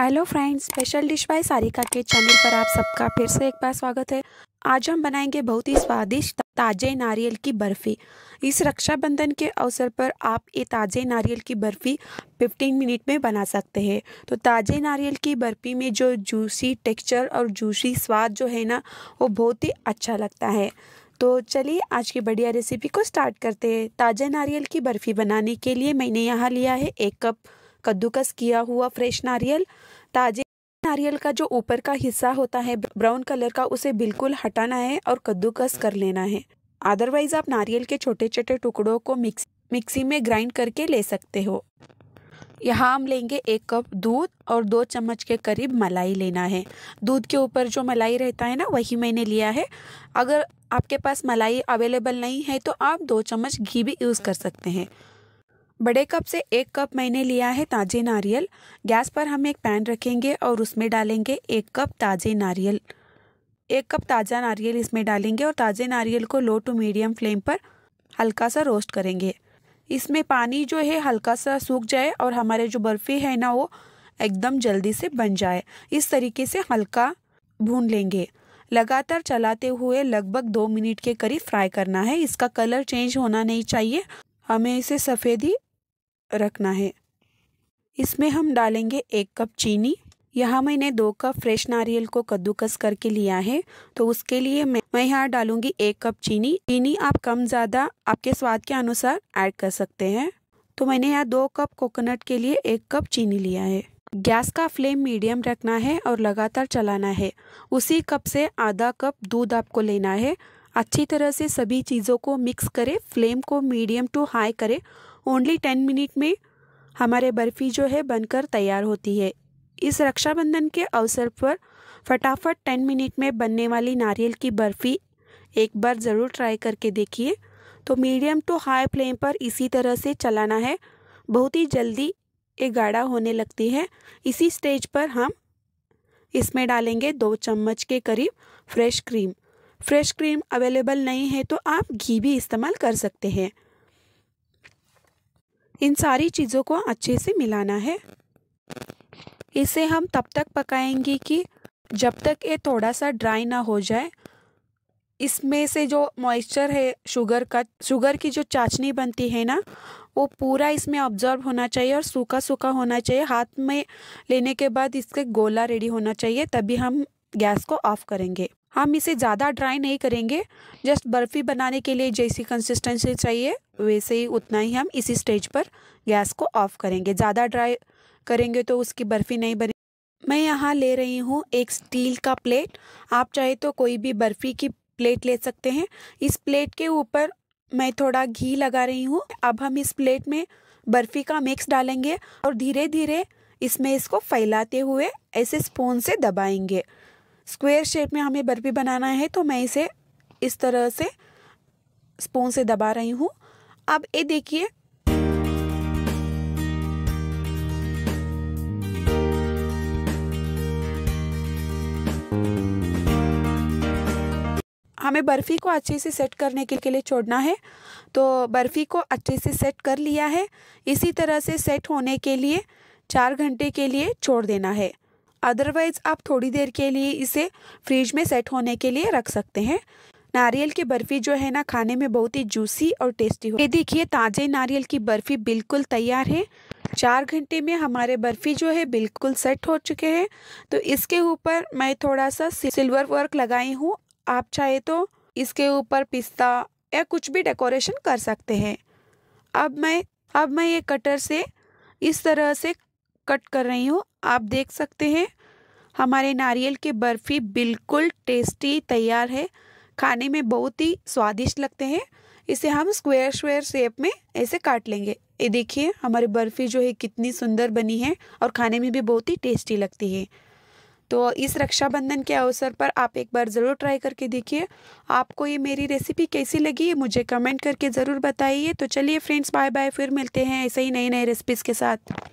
hello friends special dish by Sarika के channel पर आप सबका फिर से एक बार स्वागत है आज हम बनाएंगे बहुत ही स्वादिष्ट ताज़े नारियल की बर्फ़ी इस रक्षाबंधन के अवसर पर आप ये ताज़े नारियल की बर्फ़ी 15 मिनट में बना सकते हैं तो ताज़े नारियल की बर्फ़ी में जो जूसी टेक्सचर और जूसी स्वाद जो है ना वो बहुत ही अच्छा लगता है तो चलिए आज की बढ़िया रेसिपी को स्टार्ट करते हैं ताज़े नारियल की बर्फ़ी बनाने के लिए मैंने यहाँ लिया है एक कप कद्दूकस किया हुआ फ्रेश नारियल ताजे नारियल का जो ऊपर का हिस्सा होता है ब्राउन कलर का उसे बिल्कुल हटाना है और कद्दूकस कर लेना है अदरवाइज आप नारियल के छोटे छोटे टुकड़ों को मिक्स मिक्सी में ग्राइंड करके ले सकते हो यहाँ हम लेंगे एक कप दूध और दो चम्मच के करीब मलाई लेना है दूध के ऊपर जो मलाई रहता है ना वही मैंने लिया है अगर आपके पास मलाई अवेलेबल नहीं है तो आप दो चम्मच घी भी यूज़ कर सकते हैं बड़े कप से एक कप मैंने लिया है ताजे नारियल गैस पर हम एक पैन रखेंगे और उसमें डालेंगे एक कप ताजे नारियल एक कप ताज़ा नारियल इसमें डालेंगे और ताज़े नारियल को लो टू मीडियम फ्लेम पर हल्का सा रोस्ट करेंगे इसमें पानी जो है हल्का सा सूख जाए और हमारे जो बर्फ़ी है ना वो एकदम जल्दी से बन जाए इस तरीके से हल्का भून लेंगे लगातार चलाते हुए लगभग दो मिनट के करीब फ्राई करना है इसका कलर चेंज होना नहीं चाहिए हमें इसे सफ़ेदी रखना है इसमें हम डालेंगे एक कप चीनी यहाँ मैंने दो कप फ्रेश नारियल को कद्दूकस करके लिया है तो उसके लिए मैं मैं यहाँ डालूंगी एक कप चीनी चीनी आप कम ज़्यादा आपके स्वाद के अनुसार ऐड कर सकते हैं तो मैंने यहाँ दो कप कोकोनट के लिए एक कप चीनी लिया है गैस का फ्लेम मीडियम रखना है और लगातार चलाना है उसी कप से आधा कप दूध आपको लेना है अच्छी तरह से सभी चीज़ों को मिक्स करें फ्लेम को मीडियम टू हाई करें ओनली टेन मिनट में हमारे बर्फ़ी जो है बनकर तैयार होती है इस रक्षाबंधन के अवसर पर फटाफट टेन मिनट में बनने वाली नारियल की बर्फ़ी एक बार ज़रूर ट्राई करके देखिए तो मीडियम टू हाई फ्लेम पर इसी तरह से चलाना है बहुत ही जल्दी ये गाढ़ा होने लगती है इसी स्टेज पर हम इसमें डालेंगे दो चम्मच के करीब fresh cream fresh cream available नहीं है तो आप घी भी इस्तेमाल कर सकते हैं इन सारी चीज़ों को अच्छे से मिलाना है इसे हम तब तक पकाएंगे कि जब तक ये थोड़ा सा ड्राई ना हो जाए इसमें से जो मॉइस्चर है शुगर का शुगर की जो चाचनी बनती है ना वो पूरा इसमें ऑब्जर्व होना चाहिए और सूखा सूखा होना चाहिए हाथ में लेने के बाद इसके गोला रेडी होना चाहिए तभी हम गैस को ऑफ करेंगे हम इसे ज़्यादा ड्राई नहीं करेंगे जस्ट बर्फ़ी बनाने के लिए जैसी कंसिस्टेंसी चाहिए वैसे ही उतना ही हम इसी स्टेज पर गैस को ऑफ करेंगे ज़्यादा ड्राई करेंगे तो उसकी बर्फ़ी नहीं बने मैं यहाँ ले रही हूँ एक स्टील का प्लेट आप चाहे तो कोई भी बर्फ़ी की प्लेट ले सकते हैं इस प्लेट के ऊपर मैं थोड़ा घी लगा रही हूँ अब हम इस प्लेट में बर्फ़ी का मिक्स डालेंगे और धीरे धीरे इसमें इसको फैलाते हुए ऐसे स्पून से दबाएंगे स्क्वायर शेप में हमें बर्फ़ी बनाना है तो मैं इसे इस तरह से स्पून से दबा रही हूँ आप ये देखिए हमें बर्फ़ी को अच्छे से सेट करने के, के लिए छोड़ना है तो बर्फ़ी को अच्छे से सेट कर लिया है इसी तरह से सेट होने के लिए चार घंटे के लिए छोड़ देना है अदरवाइज़ आप थोड़ी देर के लिए इसे फ्रिज में सेट होने के लिए रख सकते हैं नारियल की बर्फ़ी जो है ना खाने में बहुत ही जूसी और टेस्टी हो ये देखिए ताज़े नारियल की बर्फ़ी बिल्कुल तैयार है चार घंटे में हमारे बर्फ़ी जो है बिल्कुल सेट हो चुके हैं तो इसके ऊपर मैं थोड़ा सा सिल्वर वर्क लगाई हूँ आप चाहे तो इसके ऊपर पिस्ता या कुछ भी डेकोरेशन कर सकते हैं अब मैं अब मैं ये कटर से इस तरह से कट कर रही हूँ आप देख सकते हैं हमारे नारियल की बर्फ़ी बिल्कुल टेस्टी तैयार है खाने में बहुत ही स्वादिष्ट लगते हैं इसे हम स्क्वायर स्क्वायर शेप में ऐसे काट लेंगे ये देखिए हमारी बर्फ़ी जो है कितनी सुंदर बनी है और खाने में भी बहुत ही टेस्टी लगती है तो इस रक्षाबंधन के अवसर पर आप एक बार ज़रूर ट्राई करके देखिए आपको ये मेरी रेसिपी कैसी लगी है मुझे कमेंट करके ज़रूर बताइए तो चलिए फ्रेंड्स बाय बाय फिर मिलते हैं ऐसे ही नई नए रेसिपीज़ के साथ